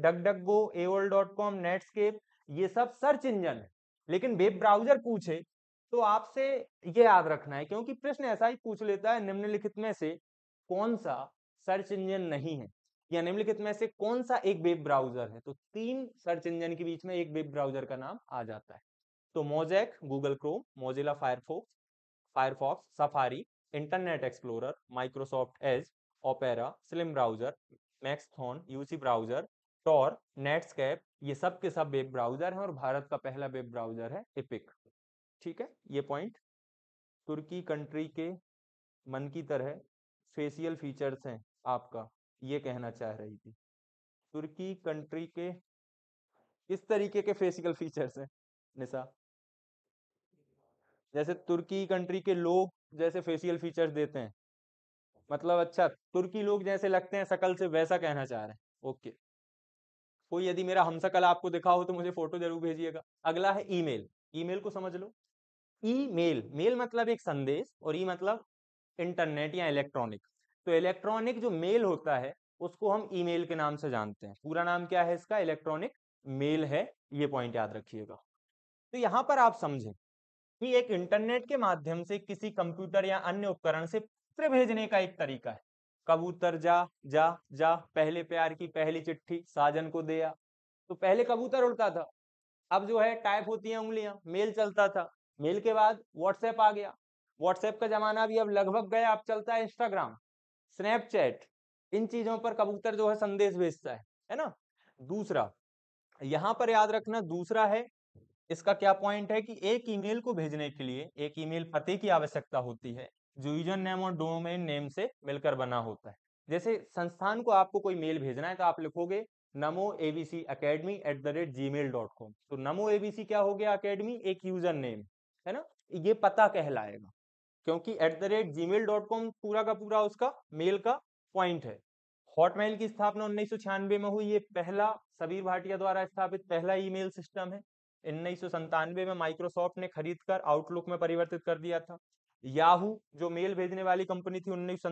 go एवल डॉट कॉम नेटस्केप ये सब सर्च इंजन है लेकिन वेब ब्राउजर पूछे तो आपसे ये याद रखना है क्योंकि प्रश्न ऐसा ही पूछ लेता है निम्नलिखित में से कौन सा सर्च इंजन नहीं है या निम्नलिखित में से कौन सा एक वेब ब्राउजर है तो तीन सर्च इंजन के बीच में एक वेब ब्राउजर का नाम आ जाता है तो Mosaic Google Chrome Mozilla Firefox Firefox Safari Internet Explorer Microsoft Edge Opera slim browser Maxthon UC browser Tor Netscape ये सब के सब वेब ब्राउजर हैं और भारत का पहला वेब ब्राउजर है इपिक ठीक है ये पॉइंट तुर्की कंट्री के मन की तरह फेसियल फीचर्स हैं आपका ये कहना चाह रही थी तुर्की कंट्री के किस तरीके के फेसिकल फीचर्स हैं निशा जैसे तुर्की कंट्री के लोग जैसे फेसियल फीचर्स देते हैं मतलब अच्छा तुर्की लोग जैसे लगते हैं सकल से वैसा कहना चाह रहे हैं ओके कोई यदि मेरा हमसकल आपको दिखा हो तो मुझे फोटो जरूर भेजिएगा अगला है ईमेल ईमेल को समझ लो ई मेल मेल मतलब एक संदेश और ई मतलब इंटरनेट या इलेक्ट्रॉनिक तो इलेक्ट्रॉनिक जो मेल होता है उसको हम ईमेल के नाम से जानते हैं पूरा नाम क्या है इसका इलेक्ट्रॉनिक मेल है ये पॉइंट याद रखिएगा तो यहाँ पर आप समझें कि एक इंटरनेट के माध्यम से किसी कंप्यूटर या अन्य उपकरण से पत्र भेजने का एक तरीका है कबूतर जा जा जा पहले प्यार की पहली चिट्ठी साजन को दिया तो पहले कबूतर उड़ता था अब जो है टाइप होती है उंगलियां मेल चलता था मेल के बाद व्हाट्सएप आ गया व्हाट्सएप का जमाना भी अब लगभग गया अब चलता है इंस्टाग्राम स्नैपचैट इन चीजों पर कबूतर जो है संदेश भेजता है है ना दूसरा यहां पर याद रखना दूसरा है इसका क्या पॉइंट है कि एक ईमेल को भेजने के लिए एक ईमेल पते की आवश्यकता होती है जो यूजर नेम और डोमेन नेम से मिलकर बना होता है जैसे संस्थान को आपको कोई मेल भेजना है तो आप लिखोगे Namo ABC academy at the rate Gmail dot com तो नमो एबीसी क्या हो गया अकेडमी एक यूजर नेम है ना ये पता कहलाएगा क्योंकि at the rate Gmail dot com पूरा का पूरा उसका मेल का पॉइंट है हॉटमेल की स्थापना उन्नीस में हुई ये पहला सबीर भाटिया द्वारा स्थापित पहला ईमेल सिस्टम है उन्नीस में माइक्रोसॉफ्ट ने खरीद कर आउटलुक में परिवर्तित कर दिया था याहू जो मेल भेजने वाली कंपनी थी उन्नीस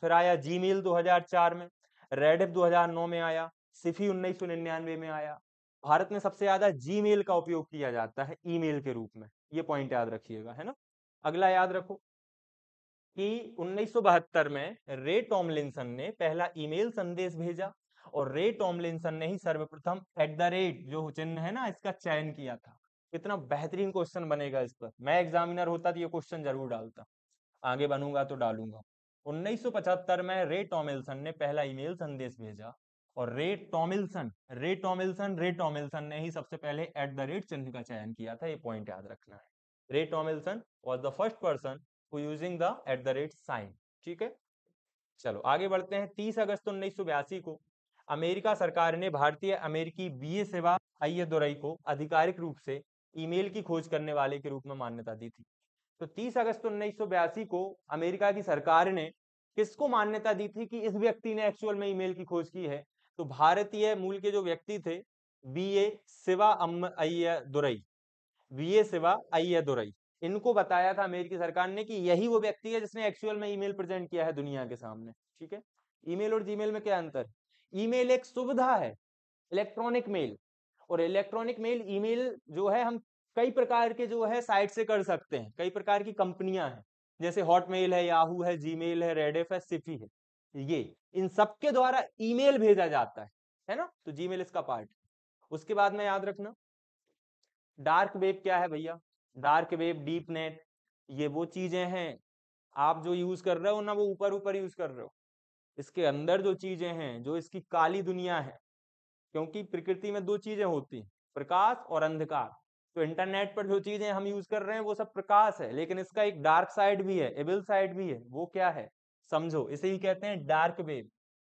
फिर आया जी मेल में हजार 2009 में आया सिफी उन्नीस में आया भारत में सबसे ज्यादा जी मेल का उपयोग किया जाता है ईमेल के रूप में ये पॉइंट याद रखिएगा है ना अगला याद रखो कि उन्नीस में रे टॉमलिनसन ने पहला ईमेल संदेश भेजा और रे टॉमलिनसन ने ही सर्वप्रथम एट द रेट जो चिन्ह है ना इसका चयन किया था कितना बेहतरीन क्वेश्चन बनेगा इस पर मैं एग्जामिनर होता तो ये क्वेश्चन जरूर डालता आगे बनूंगा तो डालूंगा 1975 में रे टॉमिल्सन ने पहला ईमेल संदेश भेजा और रे टॉमिल्सन रे टॉमिल्सन रे टॉमिल्सन ने ही सबसे पहले एट द रेट चिन्ह का चयन किया था ये पॉइंट याद रखना है Ray Tomlinson was the first person using the at the rate sign ठीक है चलो आगे बढ़ते हैं तीस अगस्त उन्नीस सौ बयासी को अमेरिका सरकार ने भारतीय अमेरिकी बी सेवा आई दुरई को आधिकारिक रूप से ईमेल की खोज करने वाले के रूप में मान्यता दी थी तो 30 अगस्त उन्नीस को अमेरिका की सरकार ने किसको मान्यता दी थी कि इस व्यक्ति ने एक्चुअल में ईमेल की खोज की है तो भारतीय मूल के जो व्यक्ति थे B A Shiva um Ayyadurai B A Shiva Ayyadurai इनको बताया था अमेरिकी सरकार ने कि यही वो व्यक्ति है जिसने एक्चुअल में ईमेल प्रेजेंट किया है दुनिया के सामने ठीक है ईमेल और जीमेल में क्या अंतर ईमेल एक सुविधा है इलेक्ट्रॉनिक मेल और इलेक्ट्रॉनिक मेल ईमेल जो है हम कई प्रकार के जो है साइट से कर सकते हैं कई प्रकार की कंपनियां हैं जैसे हॉटमेल है याहू है मेल है रेडेफ है सिफी है ये इन सबके द्वारा ई भेजा जाता है है ना तो जी इसका पार्ट उसके बाद में याद रखना डार्क वेब क्या है भैया डार्क वेब डीप नेट ये वो चीजें हैं आप जो यूज कर रहे हो ना वो ऊपर ऊपर यूज कर रहे हो इसके अंदर जो चीजें हैं जो इसकी काली दुनिया है क्योंकि प्रकृति में दो चीजें होती हैं प्रकाश और अंधकार तो इंटरनेट पर जो चीजें हम यूज कर रहे हैं वो सब प्रकाश है लेकिन इसका एक डार्क साइड भी है एबिल साइड भी है वो क्या है समझो इसे ही कहते हैं डार्क वेब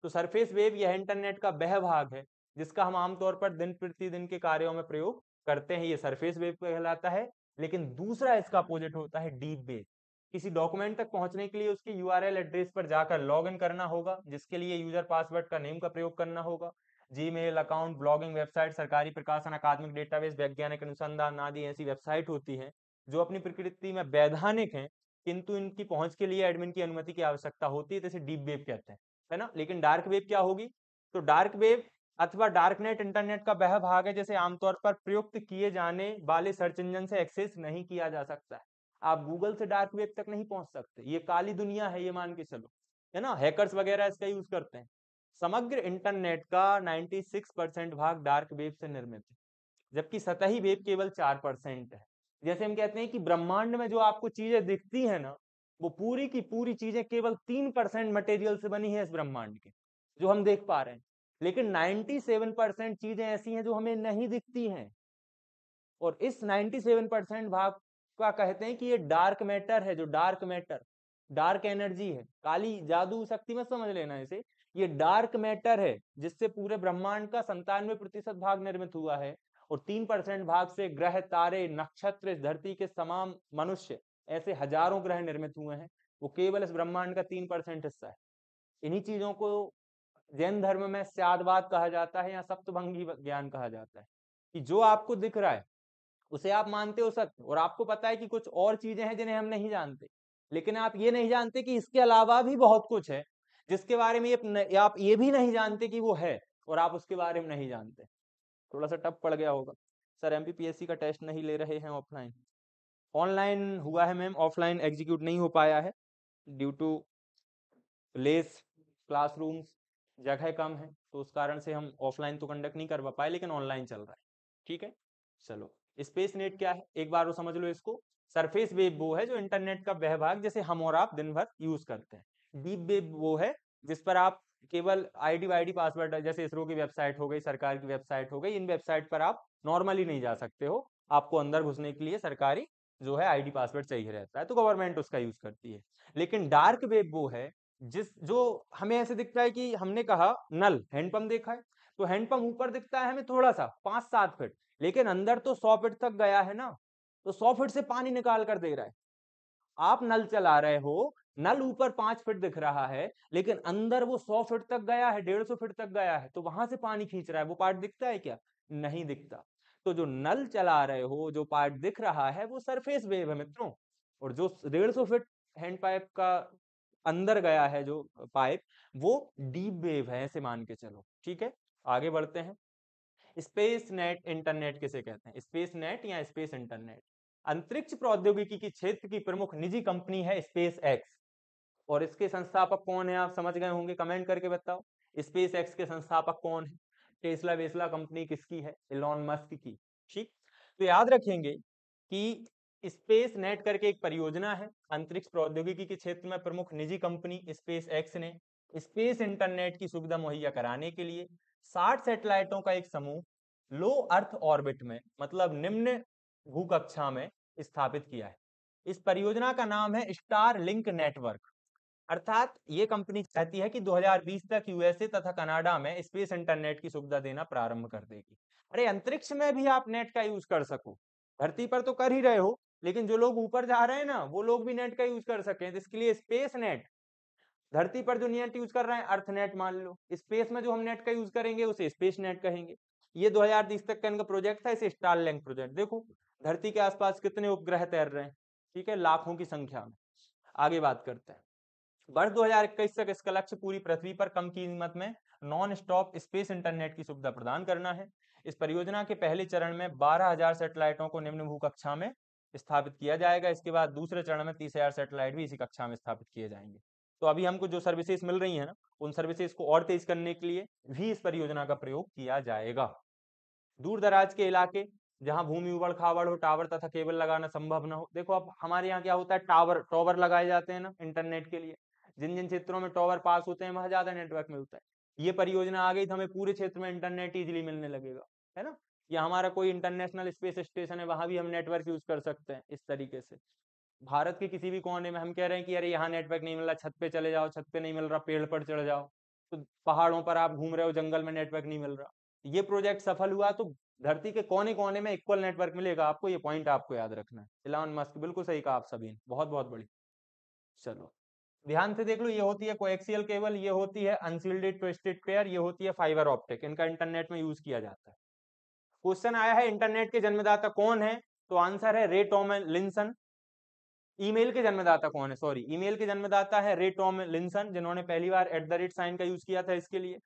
तो सरफेस वेव यह इंटरनेट का वह भाग है जिसका हम आमतौर पर दिन प्रतिदिन के कार्यों में प्रयोग करते हैं ये सरफेस वेव कहलाता है लेकिन दूसरा इसका अपोजिट होता है डीप बेस किसी डॉक्यूमेंट तक पहुंचने के लिए उसके यूआरएल एड्रेस पर जाकर लॉगिन करना होगा जिसके लिए यूजर पासवर्ड का नेम का प्रयोग करना होगा जीमेल अकाउंट ब्लॉगिंग वेबसाइट सरकारी प्रकाशन अकादमिक डेटाबेस वैज्ञानिक अनुसंधान आदि ऐसी वेबसाइट होती है जो अपनी प्रकृति में वैधानिक है किंतु इनकी पहुंच के लिए एडमिन की अनुमति की आवश्यकता होती है जैसे डीप वेब कहते हैं है ना लेकिन डार्क वेब क्या होगी तो डार्क वेब अथवा डार्कनेट इंटरनेट का वह भाग है जैसे आमतौर पर प्रयुक्त किए जाने वाले सर्च इंजन से एक्सेस नहीं किया जा सकता है आप गूगल से डार्क वेब तक नहीं पहुंच सकते ये काली दुनिया है ये मान के चलो है ना हैकर्स वगैरह इसका यूज करते हैं समग्र इंटरनेट का 96 परसेंट भाग डार्क वेब से निर्मित है जबकि सतही वेब केवल चार परसेंट है जैसे हम कहते हैं कि ब्रह्मांड में जो आपको चीजें दिखती है ना वो पूरी की पूरी चीजें केवल तीन परसेंट मटेरियल से बनी है इस ब्रह्मांड के जो हम देख पा रहे हैं लेकिन 97 परसेंट चीजें ऐसी हैं जो हमें नहीं दिखती हैं और इस 97 परसेंट भाग का कहते हैं कि ये डार्क मैटर है जो डार्क मैटर डार्क एनर्जी है काली जादू शक्ति में समझ लेना इसे ये डार्क मैटर है जिससे पूरे ब्रह्मांड का संतानवे प्रतिशत भाग निर्मित हुआ है और तीन परसेंट भाग से ग्रह तारे नक्षत्र इस धरती के समान मनुष्य ऐसे हजारों ग्रह निर्मित हुए हैं वो केवल इस ब्रह्मांड का तीन परसेंट हिस्सा है इन्हीं चीजों को जैन धर्म में स्यादवाद कहा जाता है या सप्तभंगी ज्ञान कहा जाता है कि जो आपको दिख रहा है उसे आप मानते हो सत्य और आपको पता है कि कुछ और चीजें हैं जिन्हें हम नहीं जानते लेकिन आप ये नहीं जानते कि इसके अलावा भी बहुत कुछ है जिसके बारे में ये आप ये भी नहीं जानते कि वो है और आप उसके बारे में नहीं जानते थोड़ा सा टप पड़ गया होगा सर एम का टेस्ट नहीं ले रहे हैं ऑफलाइन ऑनलाइन हुआ है मैम ऑफलाइन एग्जीक्यूट नहीं हो पाया है ड्यू टू लेस क्लासरूम्स जगह कम है तो उस कारण से हम ऑफलाइन तो कंडक्ट नहीं करवा पाए लेकिन ऑनलाइन चल रहा है ठीक है चलो स्पेस नेट क्या है एक बार वो समझ लो इसको सरफेस वेब वो है जो इंटरनेट का वह भाग जैसे हम और आप दिन भर यूज करते हैं डीप वेब वो है जिस पर आप केवल आईडी वाईडी पासवर्ड जैसे इसरो की वेबसाइट हो गई सरकार की वेबसाइट हो गई इन वेबसाइट पर आप नॉर्मली नहीं जा सकते हो आपको अंदर घुसने के लिए सरकारी जो है आईडी पासवर्ड चाहिए रहता है तो गवर्नमेंट उसका यूज करती है लेकिन डार्क वेब वो है जिस जो हमें ऐसे दिखता है कि हमने कहा नल हैंडपम्प देखा है तो हैंडपम्प ऊपर दिखता है हमें थोड़ा सा पांच सात फिट लेकिन अंदर तो सौ फिट तक गया है ना तो सौ फिट से पानी निकाल कर दे रहा है आप नल चला रहे हो नल ऊपर पांच फिट दिख रहा है लेकिन अंदर वो सौ फिट तक गया है डेढ़ सौ फिट तक गया है तो वहां से पानी खींच रहा है वो पार्ट दिखता है क्या नहीं दिखता तो जो नल चला रहे हो जो पार्ट दिख रहा है वो सरफेस वेव है मित्रों और जो डेढ़ सौ फिट हैंडपाइप का अंदर गया है जो पाइप वो डीप वेव है ऐसे मान के चलो ठीक है आगे बढ़ते हैं स्पेस नेट इंटरनेट किसे कहते हैं स्पेस नेट या स्पेस इंटरनेट अंतरिक्ष प्रौद्योगिकी की क्षेत्र की प्रमुख निजी कंपनी है स्पेस एक्स और इसके संस्थापक कौन है आप समझ गए होंगे कमेंट करके बताओ स्पेस एक्स के संस्थापक कौन है टेस्ला वेस्ला कंपनी किसकी है इलॉन मस्क की ठीक तो याद रखेंगे कि स्पेस नेट करके एक परियोजना है अंतरिक्ष प्रौद्योगिकी के क्षेत्र में प्रमुख निजी कंपनी स्पेस एक्स ने स्पेस इंटरनेट की सुविधा मुहैया कराने के लिए 60 सैटेलाइटों का एक समूह लो अर्थ ऑर्बिट में मतलब निम्न भूकक्षा में स्थापित किया है इस परियोजना का नाम है स्टार लिंक नेटवर्क अर्थात ये कंपनी चाहती है कि 2020 तक यूएसए तथा कनाडा में स्पेस इंटरनेट की सुविधा देना प्रारंभ कर देगी अरे अंतरिक्ष में भी आप नेट का यूज कर सको धरती पर तो कर ही रहे हो लेकिन जो लोग ऊपर जा रहे हैं ना वो लोग भी नेट का यूज कर सके तो इसके लिए स्पेस नेट धरती पर जो नेट यूज कर रहे हैं अर्थ नेट मान लो स्पेस में जो हम नेट का यूज करेंगे उसे स्पेस नेट कहेंगे ये 2030 तक का इनका प्रोजेक्ट था इसे स्टार लैंक प्रोजेक्ट देखो धरती के आसपास कितने उपग्रह तैर रहे हैं ठीक है लाखों की संख्या में आगे बात करते हैं वर्ष 2021 तक इसका लक्ष्य पूरी पृथ्वी पर कम कीमत में नॉन स्टॉप स्पेस इंटरनेट की सुविधा प्रदान करना है इस परियोजना के पहले चरण में 12000 सेटेलाइटों को निम्न भू कक्षा में स्थापित किया जाएगा इसके बाद दूसरे चरण में तीस हजार सेटेलाइट भी इसी कक्षा में स्थापित किए जाएंगे तो अभी हमको जो सर्विसेज मिल रही है ना उन सर्विसेज को और तेज करने के लिए भी इस परियोजना का प्रयोग किया जाएगा दूर दराज के इलाके जहां भूमि उबड़ खावड़ हो टावर तथा केबल लगाना संभव ना हो देखो अब हमारे यहाँ क्या होता है टावर टॉवर लगाए जाते हैं ना इंटरनेट के लिए जिन जिन क्षेत्रों में टॉवर पास होते हैं वहां ज्यादा नेटवर्क मिलता है ये परियोजना आ गई तो हमें पूरे क्षेत्र में इंटरनेट इजिली मिलने लगेगा है ना या हमारा कोई इंटरनेशनल स्पेस स्टेशन है वहां भी हम नेटवर्क यूज कर सकते हैं इस तरीके से भारत के किसी भी कोने में हम कह रहे हैं कि अरे यहाँ नेटवर्क नहीं मिल रहा छत पे चले जाओ छत पे नहीं मिल रहा पेड़ पर चढ़ जाओ तो पहाड़ों पर आप घूम रहे हो जंगल में नेटवर्क नहीं मिल रहा ये प्रोजेक्ट सफल हुआ तो धरती के कोने कोने में इक्वल नेटवर्क मिलेगा आपको ये पॉइंट आपको याद रखना है इलान मस्क बिल्कुल सही कहा आप सभी ने बहुत बहुत बड़ी चलो ध्यान से देख लो ये होती है कोएक्सियल केबल ये होती है अनशील्डेड ट्विस्टेड पेयर ये होती है फाइबर ऑप्टिक इनका इंटरनेट में यूज किया जाता है क्वेश्चन आया है इंटरनेट के जन्मदाता कौन है तो आंसर है रे टॉम लिंसन ईमेल के जन्मदाता कौन है सॉरी ईमेल के जन्मदाता है रे टॉम लिंसन जिन्होंने पहली बार एट द रेट साइन का यूज किया था इसके लिए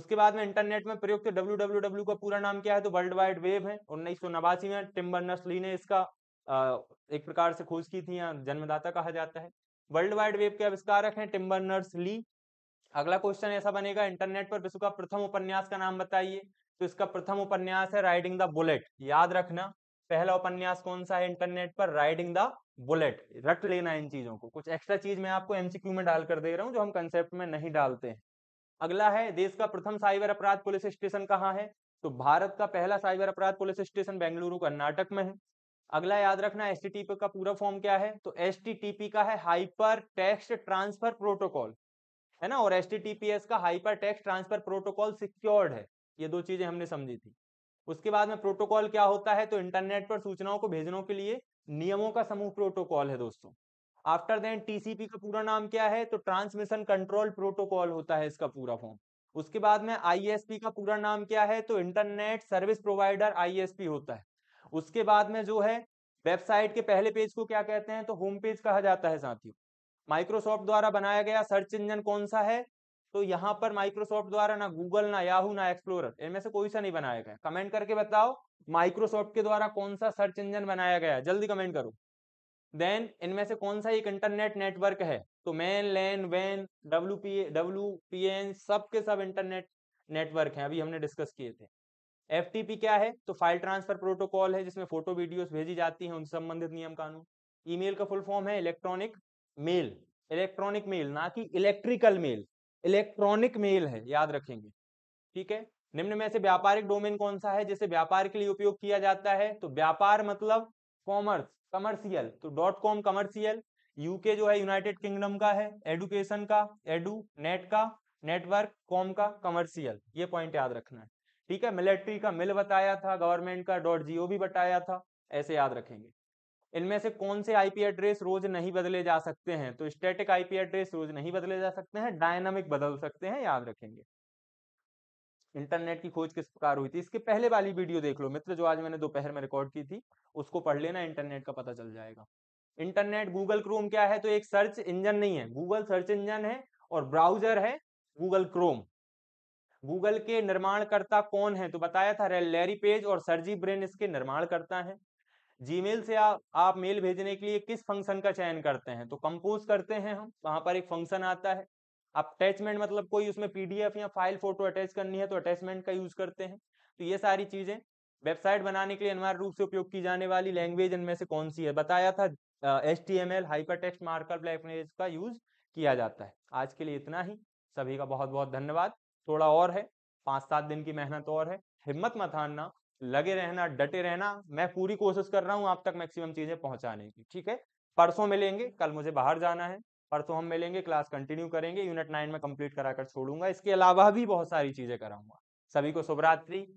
उसके बाद में इंटरनेट में प्रयुक्त डब्ल्यू डब्ल्यू डब्ल्यू का पूरा नाम क्या है तो वर्ल्ड वाइड वेब है उन्नीस सौ नवासी में टिम्बर बर्नर्स ने इसका एक प्रकार से खोज की थी या जन्मदाता कहा जाता है वर्ल्ड वाइड वेब के आविष्कारक हैं टिम्बर बर्नर्स ली अगला क्वेश्चन ऐसा बनेगा इंटरनेट पर विश्व का प्रथम उपन्यास का नाम बताइए तो इसका प्रथम उपन्यास है राइडिंग द बुलेट याद रखना पहला उपन्यास कौन सा है इंटरनेट पर राइडिंग द बुलेट रट लेना इन चीजों को कुछ एक्स्ट्रा चीज मैं आपको एमसीक्यू में डालकर दे रहा हूँ जो हम कंसेप्ट में नहीं डालते हैं अगला है देश का प्रथम साइबर अपराध पुलिस स्टेशन कहाँ है तो भारत का पहला साइबर अपराध पुलिस स्टेशन बेंगलुरु कर्नाटक में है अगला याद रखना एस का पूरा फॉर्म क्या है तो एस का है हाइपर टेक्स्ट ट्रांसफर प्रोटोकॉल है ना और एस का hypertext transfer protocol secured है ये दो चीजें हमने समझी थी उसके बाद में प्रोटोकॉल क्या होता है तो इंटरनेट पर सूचनाओं को भेजने के लिए नियमों का समूह प्रोटोकॉल है दोस्तों आफ्टर देन टीसीपी का पूरा नाम क्या है तो ट्रांसमिशन कंट्रोल प्रोटोकॉल होता है इसका पूरा फॉर्म उसके बाद में आई का पूरा नाम क्या है तो इंटरनेट सर्विस प्रोवाइडर आई होता है उसके बाद में जो है वेबसाइट के पहले पेज को क्या कहते हैं तो होम पेज कहा जाता है साथियों माइक्रोसॉफ्ट द्वारा बनाया गया सर्च इंजन कौन सा है तो यहाँ पर माइक्रोसॉफ्ट द्वारा ना गूगल ना याहू ना एक्सप्लोरर इनमें से कोई सा नहीं बनाया गया कमेंट करके बताओ माइक्रोसॉफ्ट के द्वारा कौन सा सर्च इंजन बनाया गया जल्दी कमेंट करो देन इनमें से कौन सा एक इंटरनेट नेटवर्क है तो मैन लैन वैन W P W P N सब के सब इंटरनेट नेटवर्क है अभी हमने डिस्कस किए थे एफ क्या है तो फाइल ट्रांसफर प्रोटोकॉल है जिसमें फोटो वीडियो भेजी जाती है उनसे संबंधित नियम कानून ईमेल का फुल फॉर्म है इलेक्ट्रॉनिक मेल इलेक्ट्रॉनिक मेल ना कि इलेक्ट्रिकल मेल इलेक्ट्रॉनिक मेल है याद रखेंगे ठीक है निम्न में से व्यापारिक डोमेन कौन सा है जिसे व्यापार के लिए उपयोग किया जाता है तो व्यापार मतलब कॉमर्स कमर्शियल तो डॉट कॉम कमर्शियल यूके जो है यूनाइटेड किंगडम का है एडुकेशन का एडू नेट का नेटवर्क कॉम का कमर्शियल ये पॉइंट याद रखना है ठीक है मिलिट्री का मिल बताया था गवर्नमेंट का डॉट जीओ भी बताया था ऐसे याद रखेंगे इनमें से कौन से आईपी एड्रेस रोज नहीं बदले जा सकते हैं तो स्टैटिक आईपी एड्रेस रोज नहीं बदले जा सकते हैं डायनामिक बदल सकते हैं याद रखेंगे इंटरनेट की खोज किस प्रकार हुई थी इसके पहले वाली वीडियो देख लो मित्र जो आज मैंने दोपहर में रिकॉर्ड की थी उसको पढ़ लेना इंटरनेट का पता चल जाएगा इंटरनेट गूगल क्रोम क्या है तो एक सर्च इंजन नहीं है गूगल सर्च इंजन है और ब्राउजर है गूगल क्रोम गूगल के निर्माणकर्ता कौन है तो बताया था लैरी पेज और सर्जी ब्रेन इसके निर्माणकर्ता है जीमेल से आ, आप मेल भेजने के लिए किस फंक्शन का चयन करते हैं तो कंपोज करते हैं हम वहां पर एक फंक्शन आता है अटैचमेंट मतलब कोई उसमें पीडीएफ या फाइल फोटो अटैच करनी है तो अटैचमेंट का यूज करते हैं तो ये सारी चीजें वेबसाइट बनाने के लिए अनिवार्य रूप से उपयोग की जाने वाली लैंग्वेज इनमें से कौन सी है बताया था H T M L hypertext markup language का यूज किया जाता है आज के लिए इतना ही सभी का बहुत बहुत धन्यवाद थोड़ा और है पाँच सात दिन की मेहनत और है हिम्मत मत हारना लगे रहना डटे रहना मैं पूरी कोशिश कर रहा हूँ आप तक मैक्सिमम चीजें पहुंचाने की ठीक है परसों मिलेंगे कल मुझे बाहर जाना है परसों हम मिलेंगे क्लास कंटिन्यू करेंगे यूनिट नाइन में कंप्लीट करा कर छोड़ूंगा इसके अलावा भी बहुत सारी चीजें कराऊंगा सभी को शुभरात्रि